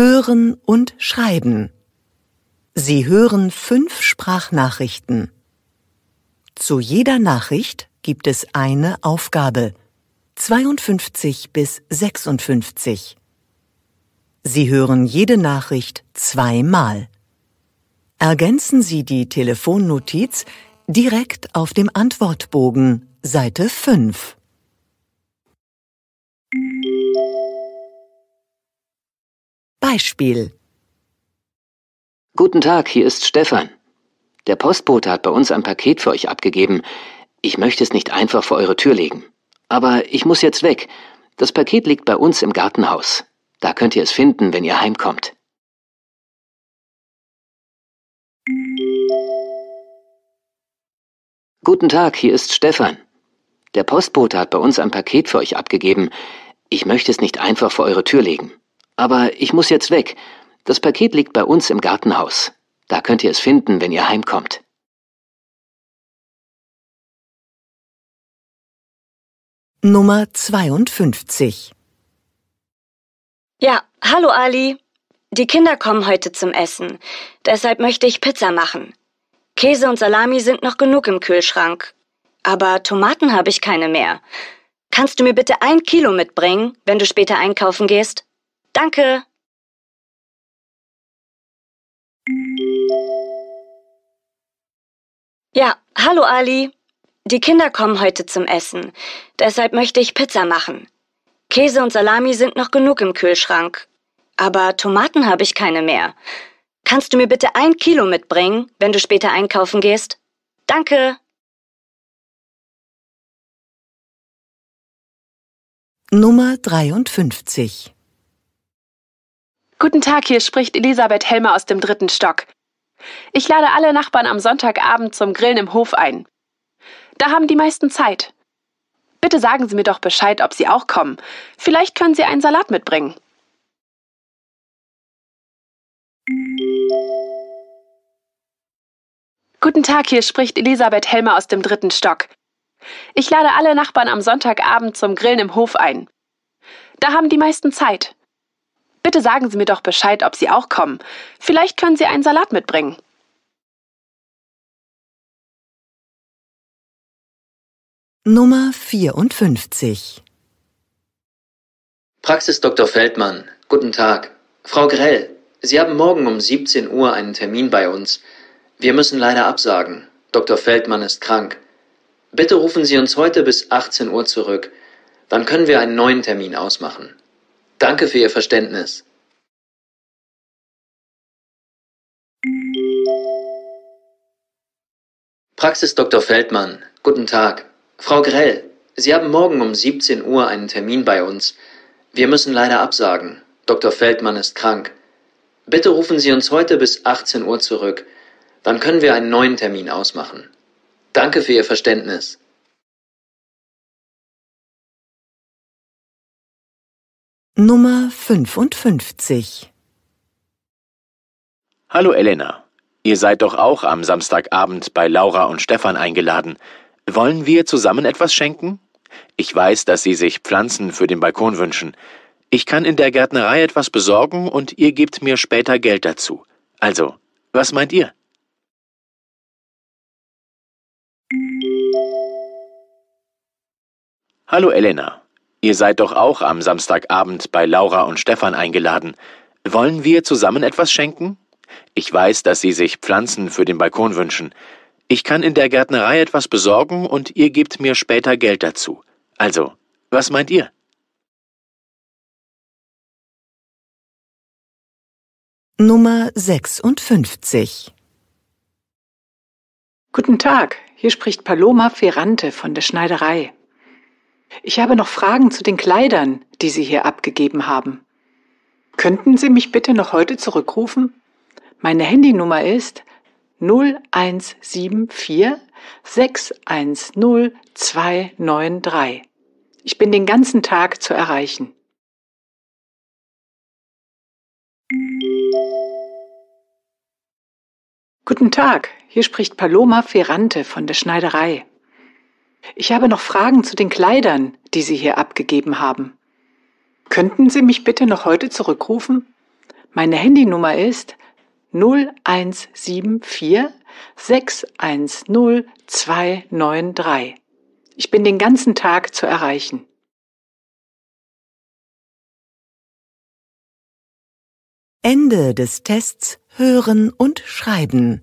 Hören und Schreiben. Sie hören fünf Sprachnachrichten. Zu jeder Nachricht gibt es eine Aufgabe. 52 bis 56. Sie hören jede Nachricht zweimal. Ergänzen Sie die Telefonnotiz direkt auf dem Antwortbogen, Seite 5. Beispiel. Guten Tag, hier ist Stefan. Der Postbote hat bei uns ein Paket für euch abgegeben. Ich möchte es nicht einfach vor eure Tür legen. Aber ich muss jetzt weg. Das Paket liegt bei uns im Gartenhaus. Da könnt ihr es finden, wenn ihr heimkommt. Guten Tag, hier ist Stefan. Der Postbote hat bei uns ein Paket für euch abgegeben. Ich möchte es nicht einfach vor eure Tür legen. Aber ich muss jetzt weg. Das Paket liegt bei uns im Gartenhaus. Da könnt ihr es finden, wenn ihr heimkommt. Nummer 52 Ja, hallo Ali. Die Kinder kommen heute zum Essen. Deshalb möchte ich Pizza machen. Käse und Salami sind noch genug im Kühlschrank. Aber Tomaten habe ich keine mehr. Kannst du mir bitte ein Kilo mitbringen, wenn du später einkaufen gehst? Danke. Ja, hallo Ali. Die Kinder kommen heute zum Essen. Deshalb möchte ich Pizza machen. Käse und Salami sind noch genug im Kühlschrank. Aber Tomaten habe ich keine mehr. Kannst du mir bitte ein Kilo mitbringen, wenn du später einkaufen gehst? Danke. Nummer 53 Guten Tag, hier spricht Elisabeth Helmer aus dem dritten Stock. Ich lade alle Nachbarn am Sonntagabend zum Grillen im Hof ein. Da haben die meisten Zeit. Bitte sagen Sie mir doch Bescheid, ob Sie auch kommen. Vielleicht können Sie einen Salat mitbringen. Guten Tag, hier spricht Elisabeth Helmer aus dem dritten Stock. Ich lade alle Nachbarn am Sonntagabend zum Grillen im Hof ein. Da haben die meisten Zeit. Bitte sagen Sie mir doch Bescheid, ob Sie auch kommen. Vielleicht können Sie einen Salat mitbringen. Nummer 54 Praxis Dr. Feldmann, guten Tag. Frau Grell, Sie haben morgen um 17 Uhr einen Termin bei uns. Wir müssen leider absagen. Dr. Feldmann ist krank. Bitte rufen Sie uns heute bis 18 Uhr zurück. Dann können wir einen neuen Termin ausmachen. Danke für Ihr Verständnis. Praxis Dr. Feldmann, guten Tag. Frau Grell, Sie haben morgen um 17 Uhr einen Termin bei uns. Wir müssen leider absagen. Dr. Feldmann ist krank. Bitte rufen Sie uns heute bis 18 Uhr zurück. Dann können wir einen neuen Termin ausmachen. Danke für Ihr Verständnis. Nummer 55 Hallo Elena, ihr seid doch auch am Samstagabend bei Laura und Stefan eingeladen. Wollen wir zusammen etwas schenken? Ich weiß, dass sie sich Pflanzen für den Balkon wünschen. Ich kann in der Gärtnerei etwas besorgen und ihr gebt mir später Geld dazu. Also, was meint ihr? Hallo Elena, Ihr seid doch auch am Samstagabend bei Laura und Stefan eingeladen. Wollen wir zusammen etwas schenken? Ich weiß, dass Sie sich Pflanzen für den Balkon wünschen. Ich kann in der Gärtnerei etwas besorgen und ihr gebt mir später Geld dazu. Also, was meint ihr? Nummer 56 Guten Tag, hier spricht Paloma Ferrante von der Schneiderei. Ich habe noch Fragen zu den Kleidern, die Sie hier abgegeben haben. Könnten Sie mich bitte noch heute zurückrufen? Meine Handynummer ist 0174 610 Ich bin den ganzen Tag zu erreichen. Guten Tag, hier spricht Paloma Ferrante von der Schneiderei. Ich habe noch Fragen zu den Kleidern, die Sie hier abgegeben haben. Könnten Sie mich bitte noch heute zurückrufen? Meine Handynummer ist 0174 610 293. Ich bin den ganzen Tag zu erreichen. Ende des Tests Hören und Schreiben.